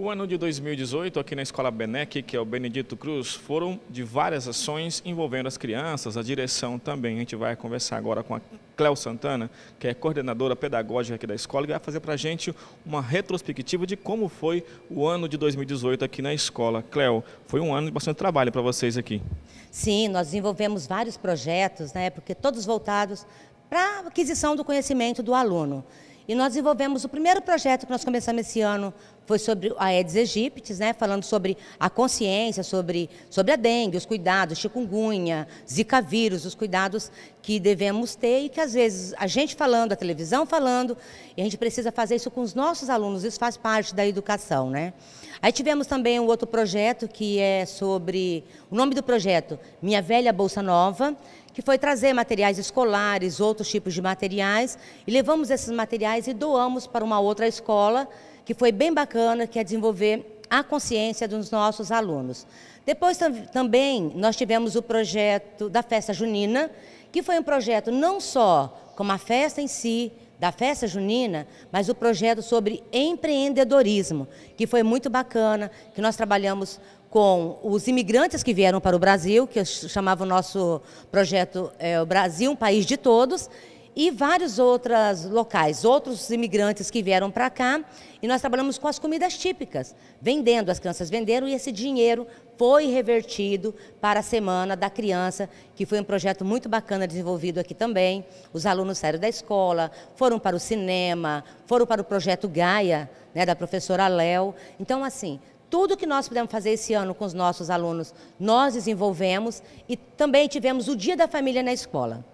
O ano de 2018, aqui na Escola Benec, que é o Benedito Cruz, foram de várias ações envolvendo as crianças, a direção também. A gente vai conversar agora com a Cléo Santana, que é coordenadora pedagógica aqui da escola, e vai fazer para a gente uma retrospectiva de como foi o ano de 2018 aqui na escola. Cléo, foi um ano de bastante trabalho para vocês aqui. Sim, nós desenvolvemos vários projetos, né, porque todos voltados para a aquisição do conhecimento do aluno. E nós desenvolvemos o primeiro projeto que nós começamos esse ano foi sobre a Aedes aegyptis, né, falando sobre a consciência, sobre, sobre a dengue, os cuidados, chikungunya, zika vírus, os cuidados que devemos ter e que às vezes a gente falando, a televisão falando, e a gente precisa fazer isso com os nossos alunos, isso faz parte da educação, né? Aí tivemos também um outro projeto que é sobre. O nome do projeto, Minha Velha Bolsa Nova, que foi trazer materiais escolares, outros tipos de materiais, e levamos esses materiais e doamos para uma outra escola, que foi bem bacana, que é desenvolver a consciência dos nossos alunos. Depois também nós tivemos o projeto da festa junina, que foi um projeto não só como a festa em si, da festa junina, mas o projeto sobre empreendedorismo, que foi muito bacana, que nós trabalhamos com os imigrantes que vieram para o Brasil, que chamava o nosso projeto é, O Brasil, um país de todos, e vários outros locais, outros imigrantes que vieram para cá. E nós trabalhamos com as comidas típicas, vendendo, as crianças venderam e esse dinheiro foi revertido para a Semana da Criança, que foi um projeto muito bacana desenvolvido aqui também. Os alunos saíram da escola, foram para o cinema, foram para o projeto Gaia, né, da professora Léo. Então, assim, tudo que nós pudemos fazer esse ano com os nossos alunos, nós desenvolvemos e também tivemos o Dia da Família na escola.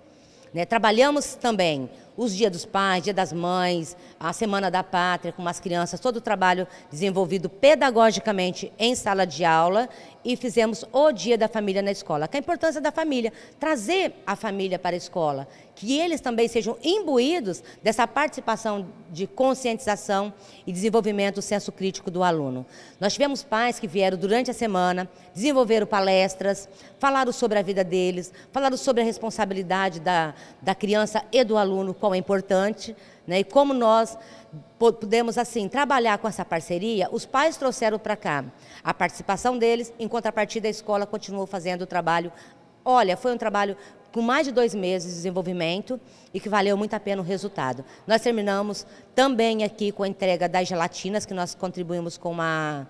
Né? Trabalhamos também os dias dos pais, dia das mães, a semana da pátria com as crianças, todo o trabalho desenvolvido pedagogicamente em sala de aula e fizemos o dia da família na escola. Que é a importância da família, trazer a família para a escola, que eles também sejam imbuídos dessa participação de conscientização e desenvolvimento do senso crítico do aluno. Nós tivemos pais que vieram durante a semana, desenvolveram palestras, falaram sobre a vida deles, falaram sobre a responsabilidade da, da criança e do aluno qual é importante, né? E como nós podemos assim trabalhar com essa parceria, os pais trouxeram para cá a participação deles, em contrapartida a escola continuou fazendo o trabalho. Olha, foi um trabalho com mais de dois meses de desenvolvimento e que valeu muito a pena o resultado. Nós terminamos também aqui com a entrega das gelatinas, que nós contribuímos com uma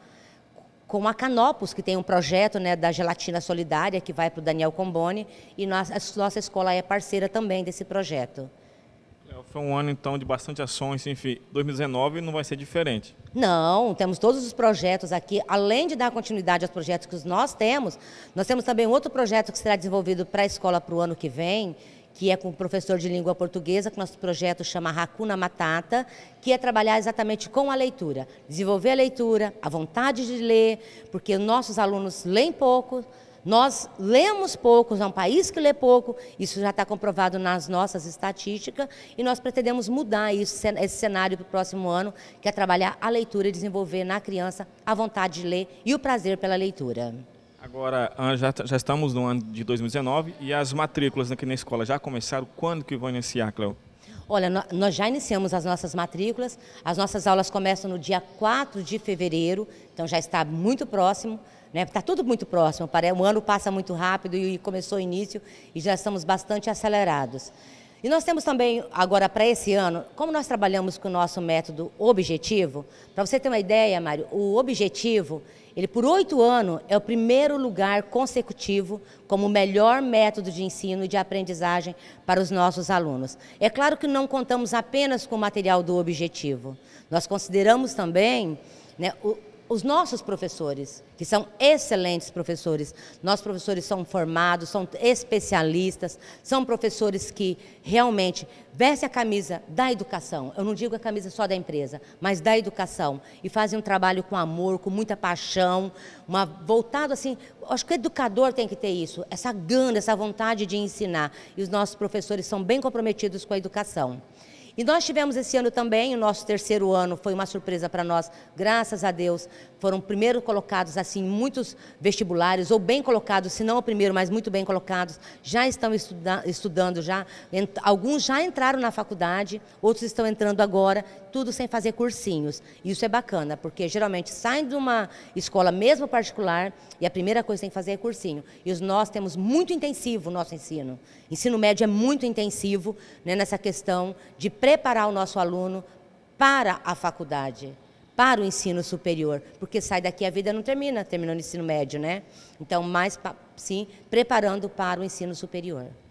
com a Canopus, que tem um projeto né, da gelatina solidária que vai para o Daniel Comboni, e a nossa escola é parceira também desse projeto. Foi um ano, então, de bastante ações, enfim. 2019 não vai ser diferente. Não, temos todos os projetos aqui. Além de dar continuidade aos projetos que nós temos, nós temos também outro projeto que será desenvolvido para a escola para o ano que vem, que é com o professor de língua portuguesa, que nosso projeto chama Racuna Matata, que é trabalhar exatamente com a leitura. Desenvolver a leitura, a vontade de ler, porque nossos alunos leem pouco, nós lemos pouco, é um país que lê pouco, isso já está comprovado nas nossas estatísticas, e nós pretendemos mudar isso, esse cenário para o próximo ano, que é trabalhar a leitura e desenvolver na criança a vontade de ler e o prazer pela leitura. Agora, já, já estamos no ano de 2019 e as matrículas aqui na escola já começaram? Quando que vão iniciar, Cleo? Olha, nós já iniciamos as nossas matrículas, as nossas aulas começam no dia 4 de fevereiro, então já está muito próximo né? Está tudo muito próximo, parece, o ano passa muito rápido e começou o início e já estamos bastante acelerados. E nós temos também, agora para esse ano, como nós trabalhamos com o nosso método objetivo, para você ter uma ideia, Mário, o objetivo, ele por oito anos é o primeiro lugar consecutivo como melhor método de ensino e de aprendizagem para os nossos alunos. É claro que não contamos apenas com o material do objetivo, nós consideramos também né, o, os nossos professores, que são excelentes professores. Nossos professores são formados, são especialistas, são professores que realmente vestem a camisa da educação. Eu não digo a camisa só da empresa, mas da educação. E fazem um trabalho com amor, com muita paixão, uma, voltado assim. Acho que o educador tem que ter isso, essa gana, essa vontade de ensinar. E os nossos professores são bem comprometidos com a educação. E nós tivemos esse ano também, o nosso terceiro ano foi uma surpresa para nós, graças a Deus. Foram primeiro colocados, assim, muitos vestibulares, ou bem colocados, se não o primeiro, mas muito bem colocados, já estão estuda estudando, já alguns já entraram na faculdade, outros estão entrando agora, tudo sem fazer cursinhos. Isso é bacana, porque geralmente saem de uma escola mesmo particular e a primeira coisa que tem que fazer é cursinho. E nós temos muito intensivo o nosso ensino. Ensino médio é muito intensivo né, nessa questão de preparar o nosso aluno para a faculdade, para o ensino superior, porque sai daqui a vida não termina, terminando o ensino médio, né? Então, mais sim, preparando para o ensino superior.